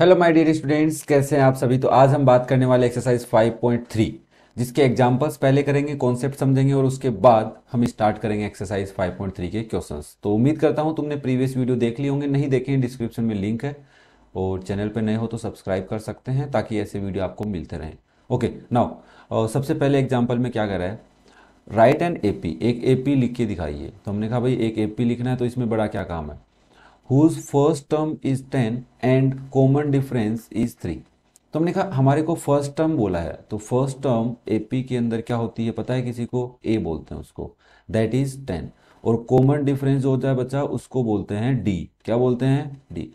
hello my dear students कैसे हैं आप सभी तो आज हम बात करने वाले एक्सरसाइज 5.3 जिसके एग्जांपल्स पहले करेंगे कॉन्सेप्ट समझेंगे और उसके बाद हम स्टार्ट करेंगे एक्सरसाइज 5.3 के क्वेश्चंस तो उम्मीद करता हूं तुमने प्रीवियस वीडियो देख लिए होंगे नहीं देखे हैं डिस्क्रिप्शन में लिंक है और चैनल पर नए हो तो सब्सक्राइब कर सकते हैं ताकि ऐसे वीडियो आपको मिलते रहें ओके नाउ सबसे पहले एग्जाम्पल में क्या कर रहा है राइट एंड ए एक ए लिख के दिखाइए तो हमने कहा भाई एक ए लिखना है तो इसमें बड़ा क्या काम है whose first term is ten and common difference is three तो हमने कहा हमारे को फर्स्ट टर्म बोला है तो फर्स्ट टर्म एपी के अंदर क्या होती है पता है किसी को ए बोलते हैं उसको दैट इज टेन और कॉमन डिफरेंस जो होता है बच्चा उसको बोलते हैं डी क्या बोलते हैं डी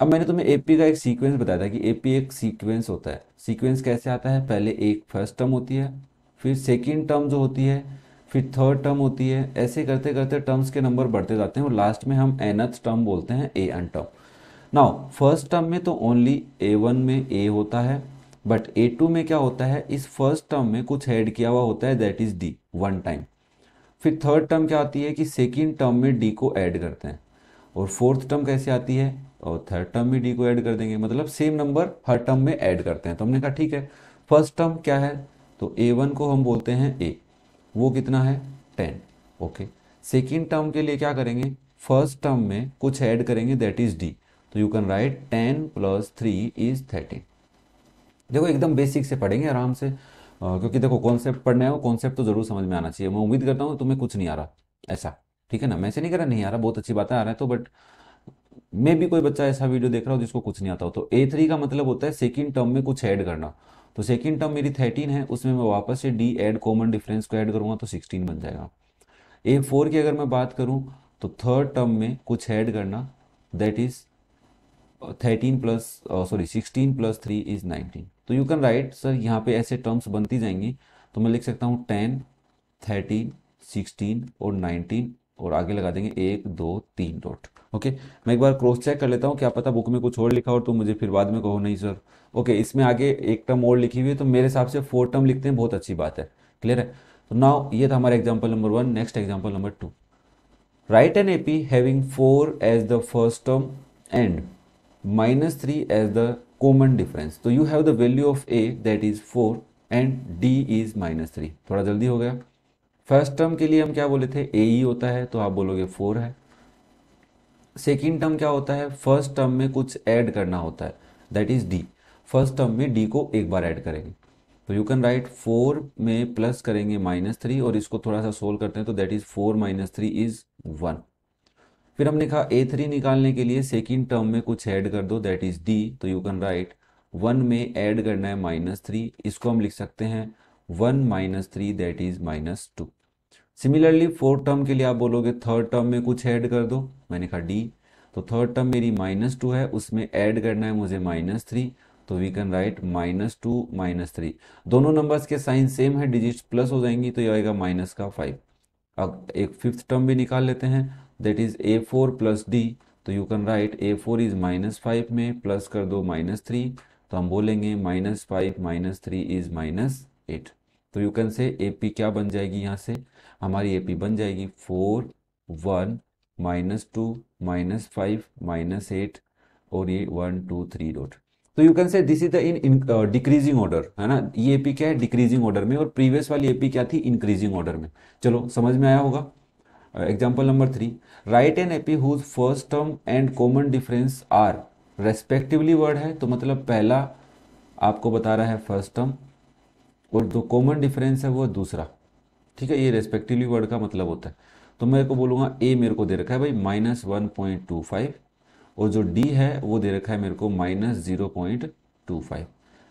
अब मैंने तुम्हें एपी का एक सीक्वेंस बताया था कि एपी एक सीक्वेंस होता है सीक्वेंस कैसे आता है पहले एक फर्स्ट टर्म होती है फिर सेकेंड टर्म जो होती है फिर थर्ड टर्म होती है ऐसे करते करते टर्म्स के नंबर बढ़ते जाते हैं और लास्ट में हम एनथ टर्म बोलते हैं A N term now first term में तो ओनली ए वन में ए होता है बट ए टू में क्या होता है इस फर्स्ट टर्म में कुछ ऐड किया हुआ होता है that is D one time फिर थर्ड टर्म क्या आती है कि सेकेंड टर्म में डी को ऐड करते हैं और फोर्थ टर्म कैसे आती है और थर्ड टर्म में डी को ऐड कर देंगे मतलब सेम नंबर हर टर्म में ऐड करते हैं तो हमने कहा ठीक है फर्स्ट टर्म क्या है तो ए वन को हम बोलते हैं ए वो कितना है टेन ओके सेकेंड टर्म के लिए क्या करेंगे फर्स्ट टर्म में कुछ ऐड करेंगे दैट इज डी तो you can write ten plus three is thirteen देखो एकदम बेसिक से पढ़ेंगे आराम से आ, क्योंकि देखो कॉन्सेप्ट पढ़ना है वो कॉन्सेप्ट तो जरूर समझ में आना चाहिए मैं उम्मीद करता हूँ तुम्हें कुछ नहीं आ रहा ऐसा ठीक है ना मैं से नहीं कर रहा नहीं आ रहा बहुत अच्छी बातें आ रहा है तो बट मैं भी कोई बच्चा ऐसा वीडियो देख रहा हूँ जिसको कुछ नहीं आता हो तो ए का मतलब होता है सेकेंड टर्म में कुछ ऐड करना तो सेकेंड टर्म मेरी थर्टीन है उसमें मैं वापस से डी एड कॉमन डिफरेंस को ऐड करूँगा तो सिक्सटीन बन जाएगा ए फोर की अगर मैं बात करूँ तो थर्ड टर्म में कुछ ऐड करना that is thirteen plus sorry sixteen plus three is nineteen तो यू कैन राइट सर यहाँ पे ऐसे टर्म्स बनती जाएंगी तो मैं लिख सकता हूँ टेन थर्टीन सिक्सटीन और नाइनटीन और आगे लगा देंगे एक दो तीन डॉट ओके मैं एक बार क्रॉस चेक कर लेता हूँ क्या पता बुक में कुछ और लिखा और तुम तो मुझे फिर बाद में कहो नहीं सर ओके इसमें आगे एक टर्म और लिखी हुई है तो मेरे हिसाब से फोर टर्म लिखते हैं बहुत अच्छी बात है क्लियर है तो नाउ ये था हमारा example number one next example number two write an A P having four as the first term and minus three as the common difference तो you have the value of A that is four and D is minus three थोड़ा जल्दी हो गया first term के लिए हम क्या बोले थे ए ई e होता है तो आप बोलोगे फोर है सेकेंड टर्म क्या होता है फर्स्ट टर्म में कुछ ऐड करना होता है that is d first term में डी को एक बार ऐड करेंगे तो यू कैन राइट फोर में प्लस करेंगे माइनस थ्री और इसको थोड़ा सा सोल्व करते हैं तो that is four minus three is one फिर हमने कहा ए थ्री निकालने के लिए सेकेंड टर्म में कुछ ऐड कर दो दैट इज डी तो यू कैन राइट वन में ऐड करना है माइनस थ्री इसको हम लिख सकते हैं one minus three that is minus two similarly fourth term के लिए आप बोलोगे थर्ड टर्म में कुछ ऐड कर दो मैंने कहा डी तो थर्ड टर्म मेरी माइनस टू है उसमें ऐड करना है मुझे माइनस थ्री तो we can write minus two minus three दोनों नंबर्स के साइन सेम है डिजिट प्लस हो जाएंगी तो यह आएगा माइनस का फाइव अब एक फिफ्थ टर्म भी निकाल लेते हैं that is a four plus d तो you can write a four is minus five में प्लस कर दो माइनस थ्री तो हम बोलेंगे minus five minus three is minus eight तो you can say A P क्या बन जाएगी यहाँ से हमारी ए पी बन जाएगी four one minus two minus five minus eight और ये वन टू थ्री डॉट तो you can say this is the in decreasing order है ना ये एपी क्या है डिक्रीजिंग ऑर्डर में और प्रीवियस वाली एपी क्या थी इंक्रीजिंग ऑर्डर में चलो समझ में आया होगा example number three write an AP whose first term and common difference are respectively word है तो मतलब पहला आपको बता रहा है फर्स्ट टर्म और जो कॉमन डिफरेंस है वो दूसरा ठीक है ये रेस्पेक्टिवली वर्ड का मतलब होता है तो मेरे को बोलूँगा ए मेरे को दे रखा है भाई minus one point two five और जो डी है वो दे रखा है मेरे को minus zero point two five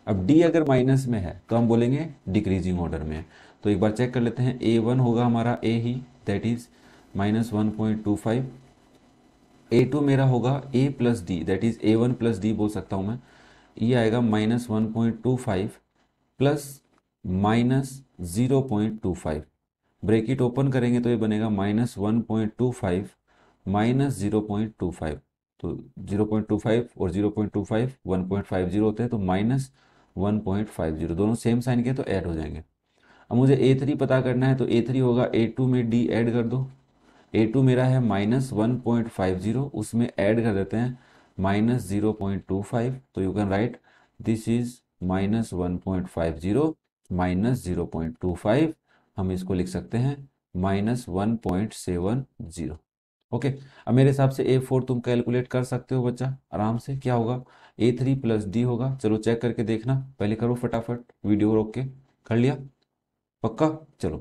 अब डी अगर माइनस में है तो हम बोलेंगे डिक्रीजिंग ऑर्डर में है तो एक बार चेक कर लेते हैं ए वन होगा हमारा ए ही that is minus one point two five a two मेरा होगा a plus d that is a one plus d बोल सकता हूँ मैं ये आएगा minus one point two five plus minus zero point two five bracket open करेंगे तो ये बनेगा minus one point two five minus zero point two five तो जीरो पॉइंट टू फाइव और zero point two five one point five zero होते हैं तो minus one point five zero दोनों सेम साइन के तो ऐड हो जाएंगे अब मुझे ए थ्री पता करना है तो ए थ्री होगा ए टू में डी ऐड कर दो ए टू मेरा है minus one point five zero उसमें ऐड कर देते हैं minus zero point two five तो you can write this is minus one point five zero minus zero point two five हम इसको लिख सकते हैं minus one point seven zero okay अब मेरे हिसाब से ए फोर तुम कैलकुलेट कर सकते हो बच्चा आराम से क्या होगा ए थ्री प्लस डी होगा चलो चेक करके देखना पहले करो फटाफट वीडियो रोक के कर लिया पक्का चलो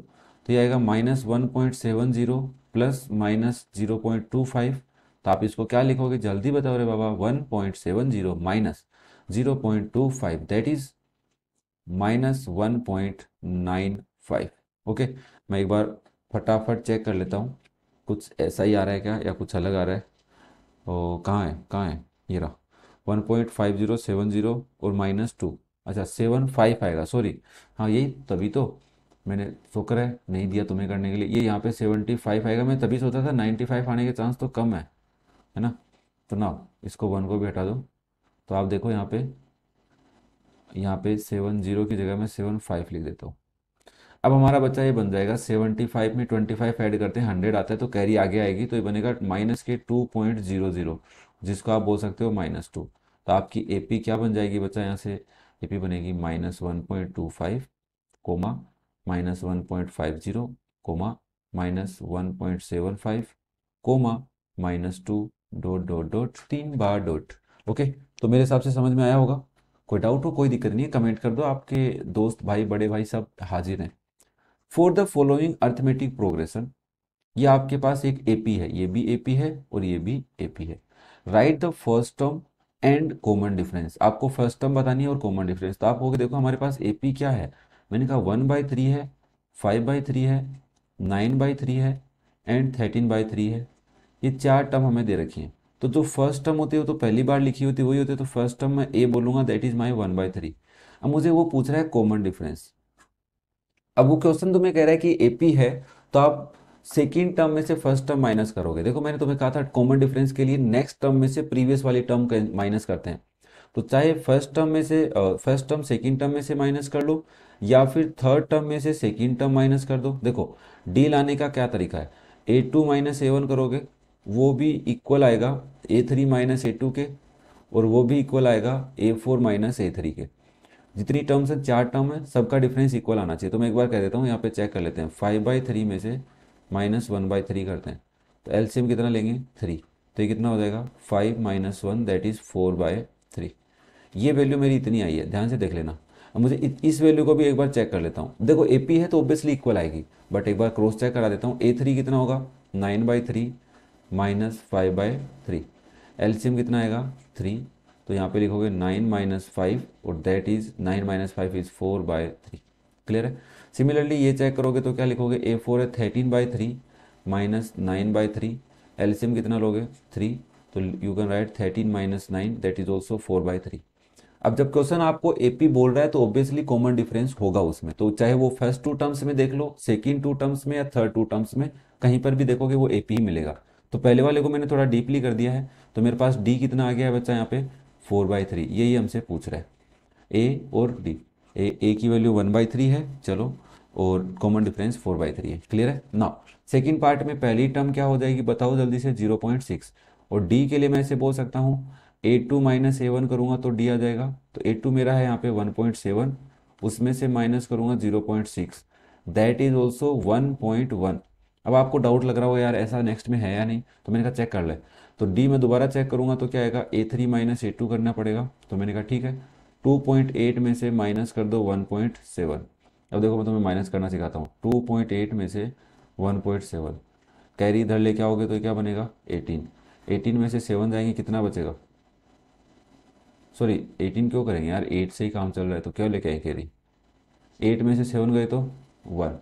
तो ये आएगा minus one point seven zero plus minus zero point two five तो आप इसको क्या लिखोगे जल्दी बताओ रे बाबा one point seven zero minus zero point two five that is minus one point nine five okay मैं एक बार फटाफट चेक कर लेता हूँ कुछ ऐसा ही आ रहा है क्या या कुछ अलग आ रहा है और कहाँ है कहाँ है ये रहा one point five zero seven zero और माइनस टू अच्छा सेवन फाइव आएगा सॉरी हाँ यही तभी तो मैंने शुक्र तो है नहीं दिया तुम्हें करने के लिए ये यहाँ पे सेवेंटी फाइव आएगा मैं तभी सोचा था नाइन्टी फाइव आने के चांस तो कम है है ना तो ना इसको वन को भी हटा दो तो आप देखो यहाँ पे यहाँ पे सेवन जीरो की जगह मैं सेवन फाइव लिख देता हूँ अब हमारा बच्चा ये बन जाएगा सेवेंटी फाइव में ट्वेंटी फाइव ऐड करते हैं हंड्रेड आता है तो कैरी आगे आएगी तो ये बनेगा माइनस के टू पॉइंट जीरो जीरो जिसको आप बोल सकते हो माइनस टू तो आपकी एपी क्या बन जाएगी बच्चा यहाँ से एपी बनेगी minus one point two five comma minus one point five zero comma minus one point seven five comma minus two dot dot dot तीन बार डोट ओके तो मेरे हिसाब से समझ में आया होगा कोई डाउट हो कोई दिक्कत नहीं है कमेंट कर दो आपके दोस्त भाई बड़े भाई सब हाजिर हैं for the following arithmetic progression ये आपके पास एक एपी है ये भी एपी है और ये भी एपी है write the first term and common difference आपको फर्स्ट टर्म बतानी है और कॉमन डिफरेंस तो आप हो देखो हमारे पास एपी क्या है मैंने कहा वन बाई थ्री है फाइव बाई थ्री है नाइन बाई थ्री है एंड थर्टीन बाई थ्री है ये चार टर्म हमें दे रखी हैं तो जो फर्स्ट टर्म होती है वो तो पहली बार लिखी होती है वही होती है तो फर्स्ट टर्म मैं ए बोलूंगा that is my one by three अब मुझे वो पूछ रहा है कॉमन डिफरेंस अब वो क्वेश्चन तुम्हें तो कह रहा है कि पी है तो आप सेकेंड टर्म में से फर्स्ट टर्म माइनस करोगे देखो मैंने तुम्हें कहा था कॉमन डिफरेंस के लिए नेक्स्ट टर्म में से प्रीवियस वाली टर्म माइनस करते हैं तो चाहे फर्स्ट टर्म में से फर्स्ट टर्म सेकेंड टर्म में से माइनस कर लो या फिर थर्ड टर्म में से सेकेंड टर्म माइनस कर दो देखो डी लाने का क्या तरीका है a two minus A one करोगे वो भी इक्वल आएगा a three minus A two के और वो भी इक्वल आएगा a four minus a three के जितनी टर्म्स है चार टर्म है सबका डिफरेंस इक्वल आना चाहिए तो मैं एक बार कह देता हूँ यहाँ पे चेक कर लेते हैं फाइव बाई थ्री में से माइनस वन बाई थ्री करते हैं तो एलसीएम कितना लेंगे थ्री तो ये कितना हो जाएगा five minus one that is four by three ये वैल्यू मेरी इतनी आई है ध्यान से देख लेना अब मुझे इस वैल्यू को भी एक बार चेक कर लेता हूँ देखो ए है तो ऑब्वियसली इक्वल आएगी बट एक बार क्रॉस चेक करा देता हूँ ए थ्री कितना होगा nine by three minus five by three LCM कितना आएगा थ्री तो यहाँ पे लिखोगे नाइन माइनस फाइव और that is nine minus five is four by three clear है सिमिलरली ये चेक करोगे तो क्या लिखोगे ए फोर है thirteen by three minus nine by three LCM कितना लोगे थ्री तो you can write thirteen minus nine that is also four by three अब जब क्वेश्चन आपको एपी बोल रहा है तो ऑब्वियसली कॉमन डिफरेंस होगा उसमें तो चाहे वो फर्स्ट टू टर्म्स में देख लो सेकेंड टू टर्म्स में या थर्ड टू टर्म्स में कहीं पर भी देखोगे वो एपी ही मिलेगा तो पहले वाले को मैंने थोड़ा डीपली कर दिया है तो मेरे पास डी कितना आ गया है बच्चा यहाँ पे फोर बाई थ्री यही हमसे पूछ रहा है ए और डी ए ए की वैल्यू वन बाई थ्री है चलो और common difference four by three है क्लियर है ना सेकेंड पार्ट में पहली टर्म क्या हो जाएगी बताओ जल्दी से जीरो पॉइंट सिक्स और डी के लिए मैं ऐसे बोल सकता हूँ a two minus A one करूँगा तो डी आ जाएगा तो ए टू मेरा है यहाँ पे वन पॉइंट सेवन उसमें से माइनस करूँगा zero point six that is also one point one अब आपको डाउट लग रहा हो यार ऐसा नेक्स्ट में है या नहीं तो मैंने कहा चेक कर ले तो डी मैं दोबारा चेक करूंगा तो क्या आएगा a three minus A two करना पड़ेगा तो मैंने कहा ठीक है टू पॉइंट एट में से माइनस कर दो वन पॉइंट सेवन अब देखो मैं तुम्हें माइनस करना सिखाता हूँ टू पॉइंट एट में से वन पॉइंट सेवन कैरी इधर लेके आओगे तो क्या बनेगा एटीन एटीन में से सेवन जाएंगे कितना बचेगा सॉरी एटीन क्यों करेंगे यार एट से ही काम चल रहा है तो क्यों लेके आए कैरी एट में से सेवन गए तो वन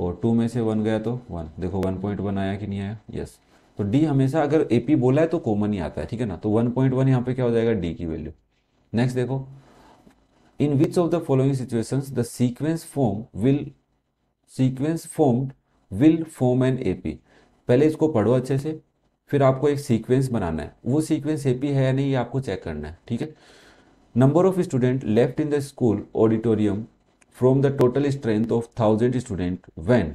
और टू में से वन गया तो वन देखो वन पॉइंट वन आया कि नहीं आया यस तो डी हमेशा अगर ए पी बोला है तो कॉमन ही आता है ठीक है ना तो वन पॉइंट वन यहाँ पे क्या हो जाएगा डी की वैल्यू नेक्स्ट देखो in which of the following situation the sequence form will sequence formed will form an A P पहले इसको पढ़ो अच्छे से फिर आपको एक सीक्वेंस बनाना है वो सीक्वेंस ए पी है या नहीं ये आपको चेक करना है ठीक है number of student left in the school auditorium from the total strength of 1000 when when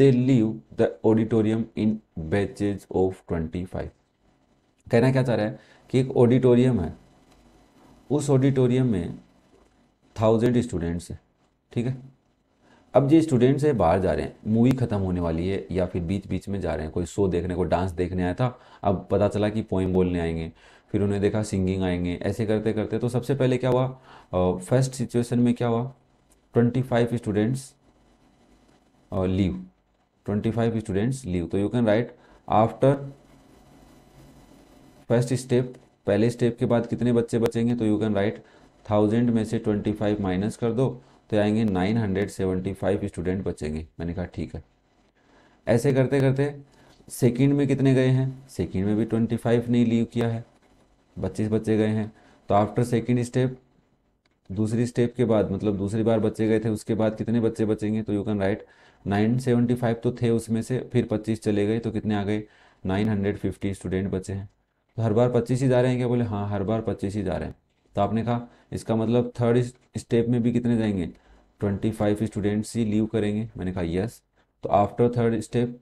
they leave the auditorium in batches of 25 कहना क्या चाह रहा है कि एक ऑडिटोरियम है उस ऑडिटोरियम में थाउजेंड स्टूडेंट्स हैं ठीक है अब जो स्टूडेंट्स है बाहर जा रहे हैं मूवी ख़त्म होने वाली है या फिर बीच बीच में जा रहे हैं कोई शो देखने को डांस देखने आया था अब पता चला कि पोइम बोलने आएंगे फिर उन्हें देखा सिंगिंग आएंगे ऐसे करते करते तो सबसे पहले क्या हुआ फर्स्ट सिचुएशन में क्या हुआ twenty five students leave twenty five students leave तो you can write after first step पहले स्टेप के बाद कितने बच्चे बचेंगे तो यू कैन राइट थाउजेंड में से ट्वेंटी फाइव माइनस कर दो तो आएंगे nine hundred seventy five student बचेंगे मैंने कहा ठीक है ऐसे करते करते सेकेंड में कितने गए हैं सेकेंड में भी ट्वेंटी फाइव नहीं लीव किया है बच्चे बच्चे गए हैं तो आफ्टर सेकेंड स्टेप दूसरी स्टेप के बाद मतलब दूसरी बार बच्चे गए थे उसके बाद कितने बच्चे बचेंगे तो you can write nine seventy five तो थे उसमें से फिर पच्चीस चले गए तो कितने आ गए नाइन हंड्रेड फिफ्टी स्टूडेंट बचे हैं तो हर बार पच्चीस ही जा रहे हैं क्या बोले हाँ हर बार पच्चीस ही जा रहे हैं तो आपने कहा इसका मतलब थर्ड स्टेप में भी कितने जाएंगे ट्वेंटी फाइव स्टूडेंट्स ही लीव करेंगे मैंने कहा यस तो after third step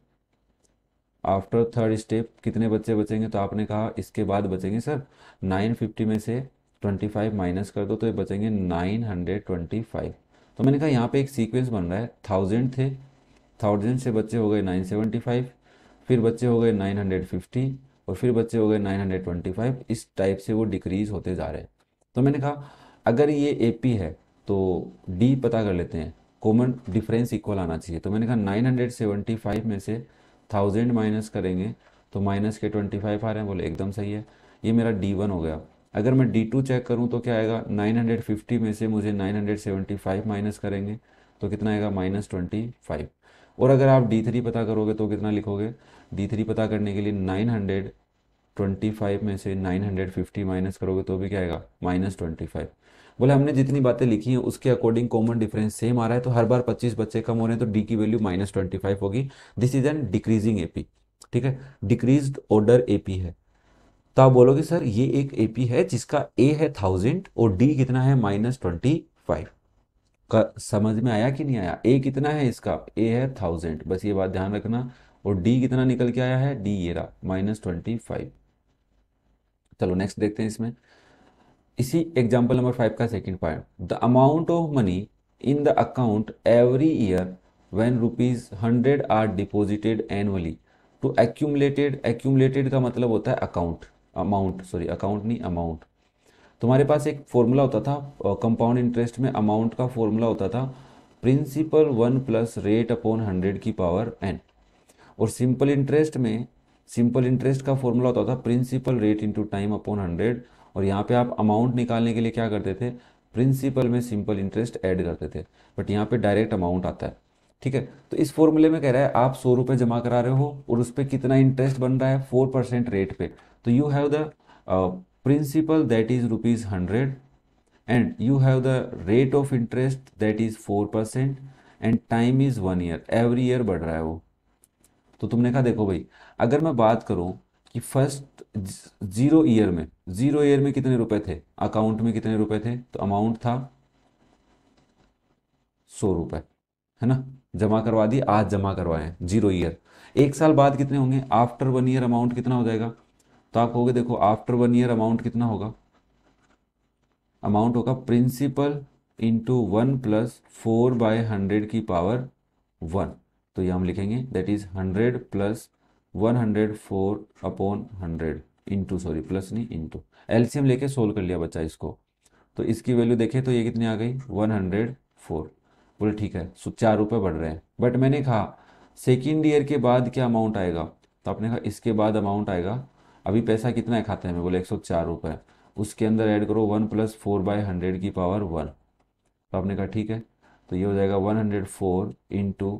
after third step कितने बच्चे बचेंगे तो आपने कहा इसके बाद बचेंगे सर नाइन फिफ्टी में से ट्वेंटी फाइव माइनस कर दो तो ये बचेंगे नाइन हंड्रेड ट्वेंटी फाइव तो मैंने कहा यहाँ पे एक सीक्वेंस बन रहा है थाउजेंड थे थाउजेंड से बच्चे हो गए नाइन सेवेंटी फाइव फिर बच्चे हो गए नाइन हंड्रेड फिफ्टी और फिर बच्चे हो गए नाइन हंड्रेड ट्वेंटी फाइव इस टाइप से वो डिक्रीज होते जा रहे हैं तो मैंने कहा अगर ये ए पी है तो डी पता कर लेते हैं कॉमन डिफरेंस इक्वल आना चाहिए तो मैंने कहा नाइन हंड्रेड सेवेंटी फाइव में से थाउजेंड माइनस करेंगे तो माइनस के ट्वेंटी फाइव आ रहे हैं बोले एकदम सही है ये मेरा डी वन हो गया अगर मैं डी टू चेक करूँ तो क्या आएगा 950 में से मुझे 975 माइनस करेंगे तो कितना आएगा माइनस ट्वेंटी फाइव और अगर आप डी थ्री पता करोगे तो कितना लिखोगे डी थ्री पता करने के लिए नाइन हंड्रेड ट्वेंटी फाइव में से नाइन हंड्रेड फिफ्टी माइनस करोगे तो भी क्या आएगा माइनस ट्वेंटी फाइव बोले हमने जितनी बातें लिखी हैं उसके अकॉर्डिंग कॉमन डिफरेंस सेम आ रहा है तो हर बार पच्चीस बच्चे कम हो रहे हैं तो डी की वैल्यू माइनस ट्वेंटी फाइव होगी this is an decreasing AP ठीक है डिक्रीज ऑर्डर एपी है तो आप बोलोगे सर ये एक एपी है जिसका ए है थाउजेंड और डी कितना है माइनस ट्वेंटी फाइव का समझ में आया कि नहीं आया ए कितना है इसका ए है थाउजेंड बस ये बात ध्यान रखना और डी कितना निकल के आया है डी ये रहा माइनस ट्वेंटी फाइव चलो नेक्स्ट देखते हैं इसमें इसी एग्जाम्पल नंबर फाइव का second point the amount of money in the account every year when rupees hundred are deposited annually to accumulated accumulated का मतलब होता है अकाउंट अमाउंट सॉरी अकाउंट नहीं अमाउंट तुम्हारे पास एक फॉर्मूला होता था कंपाउंड इंटरेस्ट में अमाउंट का फॉर्मूला होता था principal one plus rate upon hundred की पावर एन और सिंपल इंटरेस्ट में सिंपल इंटरेस्ट का फॉर्मूला होता था principal rate into time upon hundred और यहाँ पे आप अमाउंट निकालने के लिए क्या करते थे प्रिंसिपल में सिंपल इंटरेस्ट ऐड करते थे बट यहाँ पे डायरेक्ट अमाउंट आता है ठीक है तो इस फॉर्मूले में कह रहा है आप सौ रुपये जमा करा रहे हो और उस पर कितना इंटरेस्ट बन रहा है फोर परसेंट रेट पर तो you have the principal that is rupees hundred and you have the rate of interest that is four percent and time is one year every year बढ़ रहा है वो तो तुमने कहा देखो भाई अगर मैं बात करूं कि फर्स्ट जीरो ईयर में जीरो ईयर में कितने रुपए थे अकाउंट में कितने रुपए थे तो अमाउंट था सौ रुपए है ना जमा करवा दी आज जमा करवाए जीरो ईयर एक साल बाद कितने होंगे आफ्टर वन ईयर अमाउंट कितना हो जाएगा तो आप कहोगे देखो आफ्टर वन ईयर अमाउंट कितना होगा अमाउंट होगा principal into one plus four by hundred की पावर वन तो ये हम लिखेंगे that is hundred plus one hundred four upon hundred into sorry plus नहीं इंटू एलसीएम लेके सोल्व कर लिया बच्चा इसको तो इसकी वैल्यू देखें तो ये कितनी आ गई वन हंड्रेड फोर बोले ठीक है सो चार रुपये बढ़ रहे हैं बट मैंने कहा सेकेंड ईयर के बाद क्या अमाउंट आएगा तो आपने कहा इसके बाद अमाउंट आएगा अभी पैसा कितना है खाते में बोले एक सौ चार रुपये उसके अंदर ऐड करो one plus four by hundred की पावर वन तो आपने कहा ठीक है तो ये हो जाएगा one hundred four into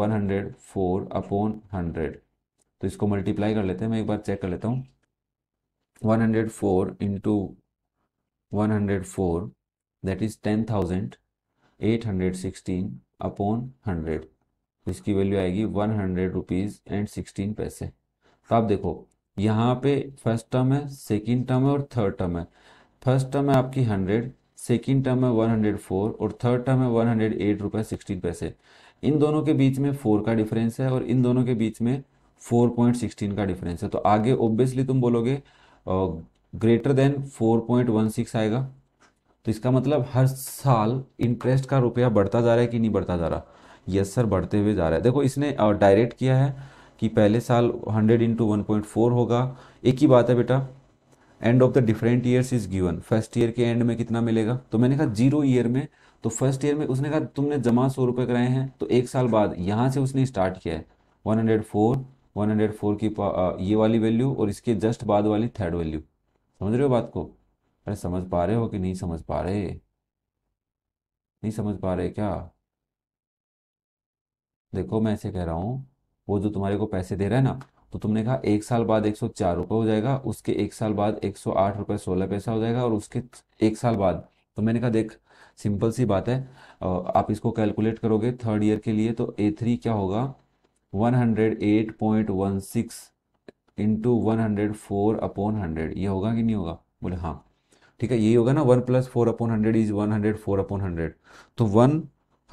one hundred four upon hundred तो इसको मल्टीप्लाई कर लेते हैं मैं एक बार चेक कर लेता हूँ one hundred four into one hundred four that is ten thousand eight hundred sixteen upon hundred इसकी वैल्यू आएगी one hundred rupees and sixteen पैसे तो आप देखो यहाँ पे फर्स्ट टर्म है सेकेंड टर्म है और थर्ड टर्म है फर्स्ट टर्म है आपकी हंड्रेड सेकेंड टर्म है वन हंड्रेड फोर और थर्ड टर्म है वन हंड्रेड एट रुपये सिक्सटीन पैसे इन दोनों के बीच में फोर का डिफरेंस है और इन दोनों के बीच में फोर पॉइंट सिक्सटीन का डिफरेंस है तो आगे ओब्वियसली तुम बोलोगे greater than four point one six आएगा तो इसका मतलब हर साल इंटरेस्ट का रुपया बढ़ता जा रहा है कि नहीं बढ़ता जा रहा यस सर बढ़ते हुए जा रहा है देखो इसने डायरेक्ट किया है कि पहले साल 100 इंटू वन होगा एक ही बात है बेटा end of the different years is given first year के एंड में कितना मिलेगा तो मैंने कहा जीरो ईयर में तो फर्स्ट ईयर में उसने कहा तुमने जमा सौ रुपये कराए हैं तो एक साल बाद यहाँ से उसने स्टार्ट किया है 104 104 की ये वाली वैल्यू और इसके जस्ट बाद वाली थर्ड वैल्यू समझ रहे हो बात को अरे समझ पा रहे हो कि नहीं समझ पा रहे नहीं समझ पा रहे क्या देखो मैं ऐसे कह रहा हूँ वो जो तुम्हारे को पैसे दे रहा है ना तो तुमने कहा एक साल बाद एक सौ चार रुपये हो जाएगा उसके एक साल बाद एक सौ आठ रुपये सोलह पैसा हो जाएगा और उसके एक साल बाद तो मैंने कहा देख सिंपल सी बात है आप इसको कैलकुलेट करोगे थर्ड ईयर के लिए तो ए थ्री क्या होगा one hundred eight point one six into one hundred four upon hundred ये होगा कि नहीं होगा बोले हाँ ठीक है यही होगा ना one plus four upon hundred is one hundred four upon hundred तो one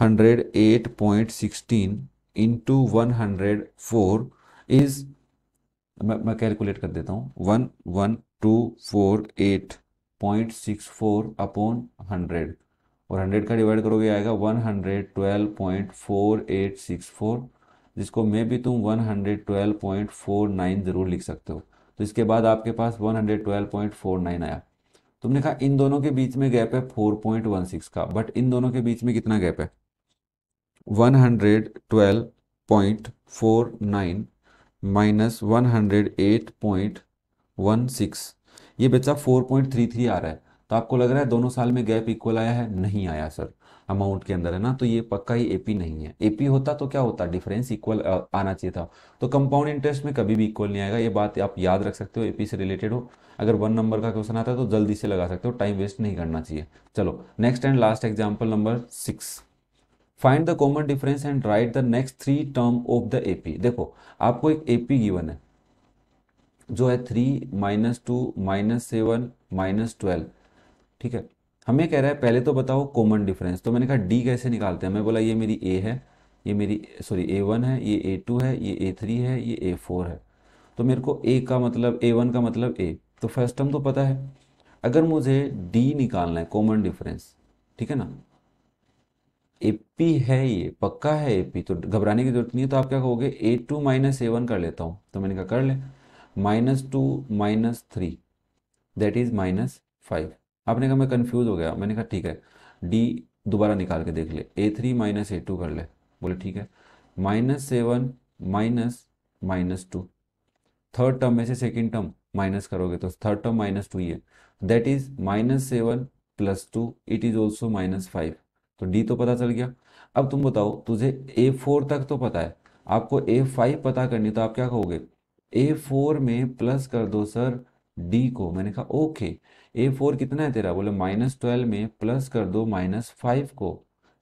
hundred eight point sixteen into one hundred four is मैं कैलकुलेट कर देता हूँ one one two four eight point six four upon hundred और hundred का divide करोगे आएगा one hundred twelve point four eight six four जिसको मे भी तुम one hundred twelve point four nine ज़रूर लिख सकते हो तो इसके बाद आपके पास one hundred twelve point four nine आया तुमने कहा इन दोनों के बीच में गैप है फोर पॉइंट वन सिक्स का बट इन दोनों के बीच में कितना गैप है 112.49 माइनस 108.16 ये बच्चा 4.33 आ रहा है तो आपको लग रहा है दोनों साल में गैप इक्वल आया है नहीं आया सर अमाउंट के अंदर है ना तो ये पक्का ही एपी नहीं है एपी होता तो क्या होता डिफरेंस इक्वल आना चाहिए था तो कंपाउंड इंटरेस्ट में कभी भी इक्वल नहीं आएगा ये बात आप याद रख सकते हो एपी से रिलेटेड हो अगर वन नंबर का क्वेश्चन आता है तो जल्दी से लगा सकते हो टाइम वेस्ट नहीं करना चाहिए चलो next and last example number six find the common difference and write the next three term of the AP देखो आपको एक एपी गिवन है जो है three minus two minus seven minus twelve ठीक है हमें कह रहा है पहले तो बताओ कॉमन डिफरेंस तो मैंने कहा डी कैसे निकालते हैं मैं बोला ये मेरी ए है ये मेरी सॉरी ए वन है ये ए टू है ये ए थ्री है ये ए फोर है तो मेरे को ए का मतलब ए वन का मतलब ए तो फर्स्ट टर्म तो पता है अगर मुझे डी निकालना है कॉमन डिफरेंस ठीक है ना एपी है ये पक्का है एपी तो घबराने की जरूरत नहीं है तो आप क्या कहोगे A two minus A one कर लेता हूँ तो मैंने कहा कर ले minus two minus three that is minus five आपने कहा मैं कंफ्यूज हो गया मैंने कहा ठीक है डी दोबारा निकाल के देख ले A three minus A two कर ले बोले ठीक है minus seven minus minus two third term में से सेकेंड टर्म माइनस करोगे तो थर्ड टर्म माइनस टू ही है that is minus seven plus two it is also minus five तो डी तो पता चल गया अब तुम बताओ तुझे ए फोर तक तो पता है आपको ए फाइव पता करनी तो आप क्या कहोगे ए फोर में प्लस कर दो सर डी को मैंने कहा ओके ए फोर कितना है तेरा बोले माइनस ट्वेल्व में प्लस कर दो माइनस फाइव को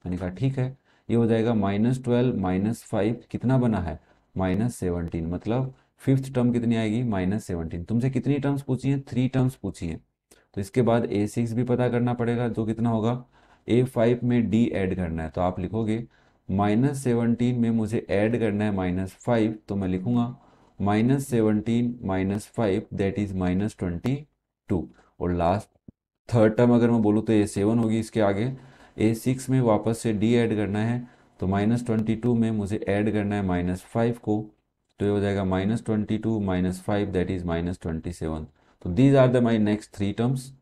मैंने कहा ठीक है ये हो जाएगा माइनस ट्वेल्व माइनस फाइव कितना बना है माइनस सेवनटीन मतलब फिफ्थ टर्म कितनी आएगी माइनस सेवनटीन तुमसे कितनी टर्म्स पूछी हैं थ्री टर्म्स पूछी हैं तो इसके बाद ए सिक्स भी पता करना पड़ेगा जो कितना होगा ए फाइव में डी ऐड करना है तो आप लिखोगे माइनस सेवनटीन में मुझे ऐड करना है माइनस फाइव तो मैं लिखूंगा minus seventeen minus five that is minus twenty two और लास्ट थर्ड टर्म अगर मैं बोलूँ तो ए सेवन होगी इसके आगे ए सिक्स में वापस से डी ऐड करना है तो माइनस ट्वेंटी टू में मुझे ऐड करना है माइनस फाइव को तो ये हो जाएगा minus twenty two minus five that is minus twenty seven तो these are the my next three terms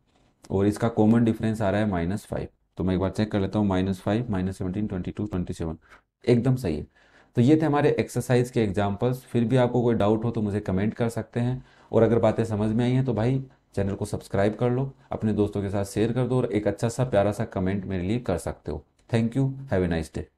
और इसका कॉमन डिफरेंस आ रहा है माइनस फाइव तो मैं एक बार चेक कर लेता हूँ minus five minus seventeen twenty two twenty seven एकदम सही है तो ये थे हमारे एक्सरसाइज के एग्जाम्पल्स फिर भी आपको कोई डाउट हो तो मुझे कमेंट कर सकते हैं और अगर बातें समझ में आई हैं तो भाई चैनल को सब्सक्राइब कर लो अपने दोस्तों के साथ शेयर कर दो और एक अच्छा सा प्यारा सा कमेंट मेरे लिए कर सकते हो thank you have a nice day